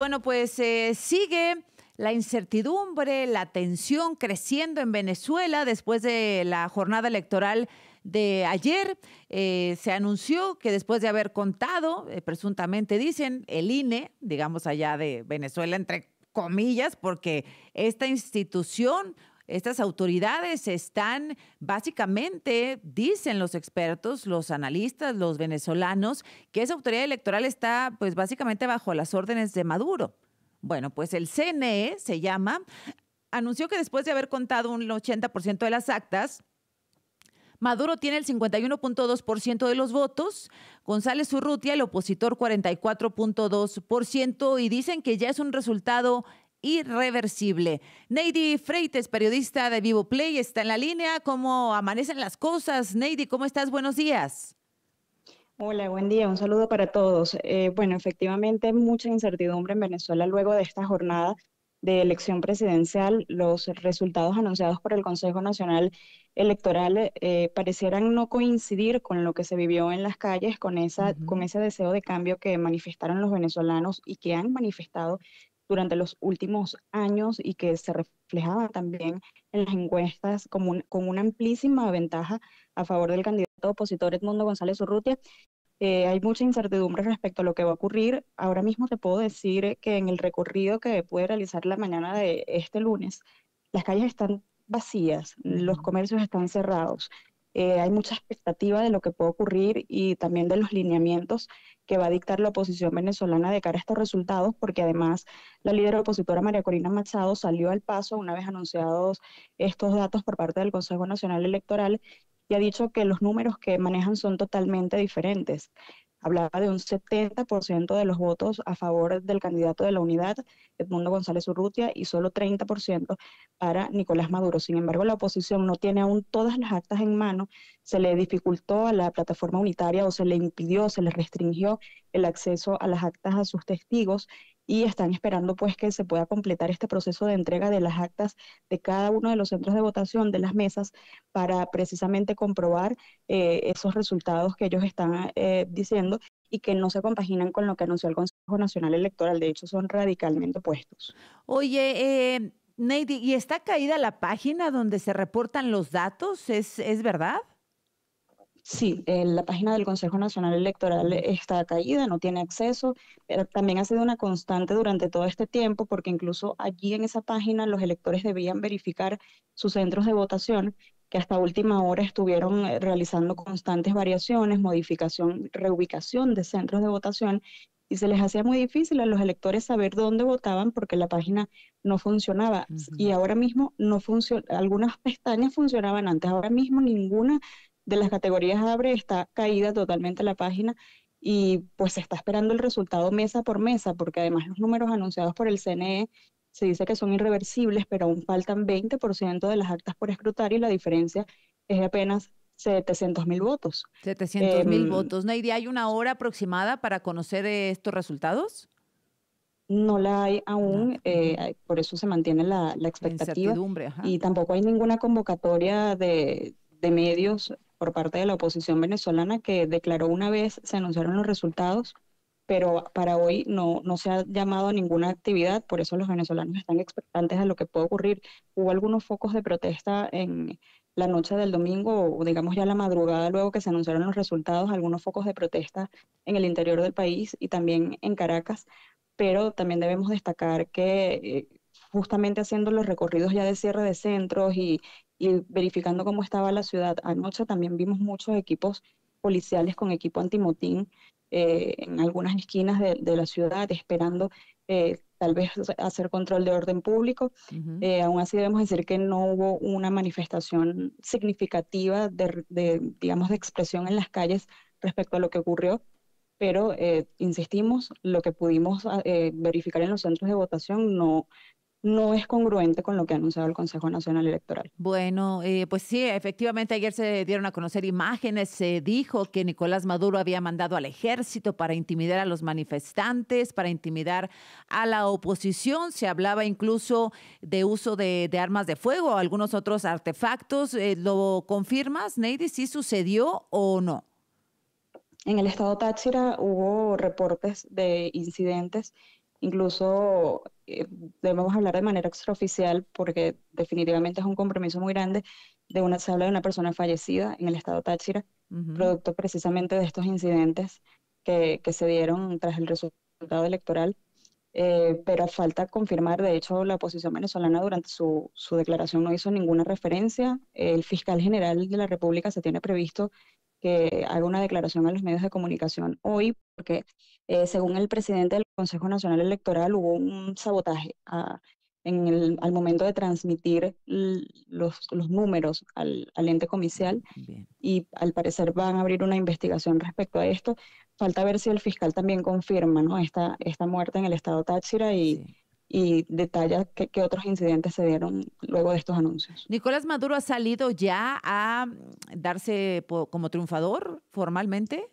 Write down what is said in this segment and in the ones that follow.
Bueno, pues eh, sigue la incertidumbre, la tensión creciendo en Venezuela después de la jornada electoral de ayer. Eh, se anunció que después de haber contado, eh, presuntamente dicen, el INE, digamos allá de Venezuela, entre comillas, porque esta institución estas autoridades están básicamente, dicen los expertos, los analistas, los venezolanos, que esa autoridad electoral está pues básicamente bajo las órdenes de Maduro. Bueno, pues el CNE se llama, anunció que después de haber contado un 80% de las actas, Maduro tiene el 51.2% de los votos, González Urrutia, el opositor, 44.2%, y dicen que ya es un resultado irreversible. Neidi Freites, periodista de Vivo Play, está en la línea. ¿Cómo amanecen las cosas? Neidi, ¿cómo estás? Buenos días. Hola, buen día, un saludo para todos. Eh, bueno, efectivamente, mucha incertidumbre en Venezuela luego de esta jornada de elección presidencial. Los resultados anunciados por el Consejo Nacional Electoral eh, parecieran no coincidir con lo que se vivió en las calles, con, esa, con ese deseo de cambio que manifestaron los venezolanos y que han manifestado durante los últimos años y que se reflejaba también en las encuestas con una amplísima ventaja a favor del candidato opositor Edmundo González Urrutia. Eh, hay mucha incertidumbre respecto a lo que va a ocurrir. Ahora mismo te puedo decir que en el recorrido que puede realizar la mañana de este lunes, las calles están vacías, los comercios están cerrados, eh, hay mucha expectativa de lo que puede ocurrir y también de los lineamientos que va a dictar la oposición venezolana de cara a estos resultados, porque además la líder opositora María Corina Machado salió al paso una vez anunciados estos datos por parte del Consejo Nacional Electoral y ha dicho que los números que manejan son totalmente diferentes hablaba de un 70% de los votos a favor del candidato de la unidad, Edmundo González Urrutia, y solo 30% para Nicolás Maduro. Sin embargo, la oposición no tiene aún todas las actas en mano. Se le dificultó a la plataforma unitaria o se le impidió, se le restringió el acceso a las actas a sus testigos y están esperando pues que se pueda completar este proceso de entrega de las actas de cada uno de los centros de votación de las mesas para precisamente comprobar eh, esos resultados que ellos están ah, eh, diciendo y que no se compaginan con lo que anunció el Consejo Nacional Electoral. De hecho, son radicalmente opuestos. Oye, eh, ¿y está caída la página donde se reportan los datos? ¿Es, es verdad? Sí, eh, la página del Consejo Nacional Electoral está caída, no tiene acceso. Pero también ha sido una constante durante todo este tiempo, porque incluso allí en esa página los electores debían verificar sus centros de votación, que hasta última hora estuvieron eh, realizando constantes variaciones, modificación, reubicación de centros de votación, y se les hacía muy difícil a los electores saber dónde votaban porque la página no funcionaba y ahora mismo no funciona algunas pestañas funcionaban antes ahora mismo ninguna de las categorías abre está caída totalmente la página y pues se está esperando el resultado mesa por mesa, porque además los números anunciados por el CNE se dice que son irreversibles, pero aún faltan 20% de las actas por escrutar y la diferencia es de apenas 700 mil votos. 700 mil em, votos. no ¿hay una hora aproximada para conocer eh, estos resultados? No la hay aún, eh, por eso se mantiene la, expectativa. y tampoco hay ninguna convocatoria de, de medios por parte de la oposición venezolana que declaró una vez, se anunciaron los resultados, pero para hoy no, no se ha llamado a ninguna actividad, por eso los venezolanos están expectantes a lo que puede ocurrir. Hubo algunos focos de protesta en la noche del domingo, o digamos ya la madrugada luego que se anunciaron los resultados, algunos focos de protesta en el interior del país y también en Caracas, pero también debemos destacar que eh, justamente haciendo los recorridos ya de cierre de centros y, verificando cómo estaba la ciudad. Anoche también vimos muchos equipos policiales con equipo antimotín eh, en algunas esquinas de, de la ciudad, esperando eh, tal vez hacer control de orden público. Eh, aún así debemos decir que no hubo una manifestación significativa de, de, digamos, de expresión en las calles respecto a lo que ocurrió, pero insistimos, lo que pudimos ah, verificar en los centros de votación no, no es congruente con lo que ha anunciado el Consejo Nacional Electoral. Bueno, eh, pues sí, efectivamente ayer se dieron a conocer imágenes, se dijo que Nicolás Maduro había mandado al ejército para intimidar a los manifestantes, para intimidar a la oposición, se hablaba incluso de uso de, armas de fuego, algunos otros artefactos. Eh, ¿Lo confirmas, Neidy, si sucedió o no? En el estado Táchira hubo reportes de incidentes Incluso eh, debemos hablar de manera extraoficial porque definitivamente es un compromiso muy grande de una, se habla de una persona fallecida en el estado Táchira, producto precisamente de estos incidentes que, se dieron tras el resultado electoral. Eh, pero falta confirmar, de hecho, la oposición venezolana durante su, su declaración no hizo ninguna referencia. El fiscal general de la República se tiene previsto que haga una declaración a los medios de comunicación hoy, porque eh, según el presidente del Consejo Nacional Electoral hubo un sabotaje en el, al momento de transmitir los, los números al, ente comicial y al parecer van a abrir una investigación respecto a esto. Falta ver si el fiscal también confirma ¿no? esta, esta muerte en el estado Táchira y y detalla qué, otros incidentes se dieron luego de estos anuncios. Nicolás Maduro ha salido ya a mm, darse como triunfador formalmente.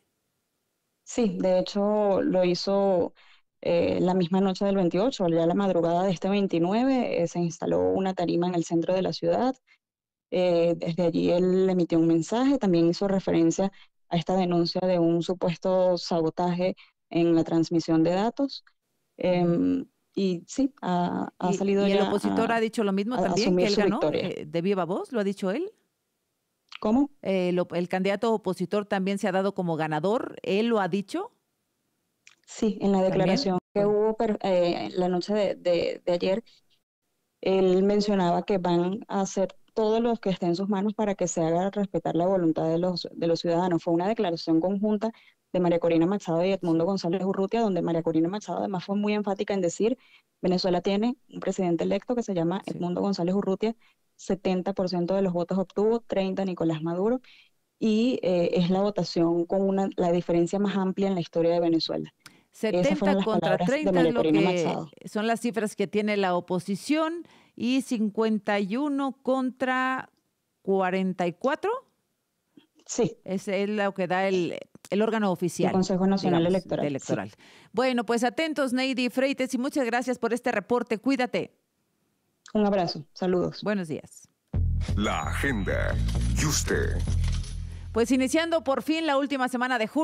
Sí, de hecho lo hizo eh, la misma noche del 28, ya la madrugada de este 29 eh, se instaló una tarima en el centro de la ciudad. Eh, desde allí él emitió un mensaje, también hizo referencia a esta denuncia de un supuesto sabotaje en la transmisión de datos y sí, ha, salido. ¿Y el opositor ha dicho lo mismo también, que él ganó eh, de viva voz? ¿Lo ha dicho él? ¿Cómo? Eh, el candidato opositor también se ha dado como ganador, ¿él lo ha dicho? Sí, en la declaración que hubo eh, la noche de, ayer, él mencionaba que van a hacer todo lo que esté en sus manos para que se haga respetar la voluntad de de los ciudadanos. Fue una declaración conjunta de María Corina Machado y Edmundo González Urrutia, donde María Corina Machado además fue muy enfática en decir, Venezuela tiene un presidente electo que se llama Edmundo González Urrutia, 70% de los votos obtuvo, 30 Nicolás Maduro, y eh, es la votación con una, la diferencia más amplia en la historia de Venezuela. 70 contra 30 lo que son las cifras que tiene la oposición y 51 contra 44. Sí. Es lo que da el el órgano oficial. El Consejo Nacional Electoral. electoral. Bueno, pues atentos, Neidi Freites, y muchas gracias por este reporte. Cuídate. Un abrazo, saludos. Buenos días. La agenda. Y usted. Pues iniciando por fin la última semana de julio.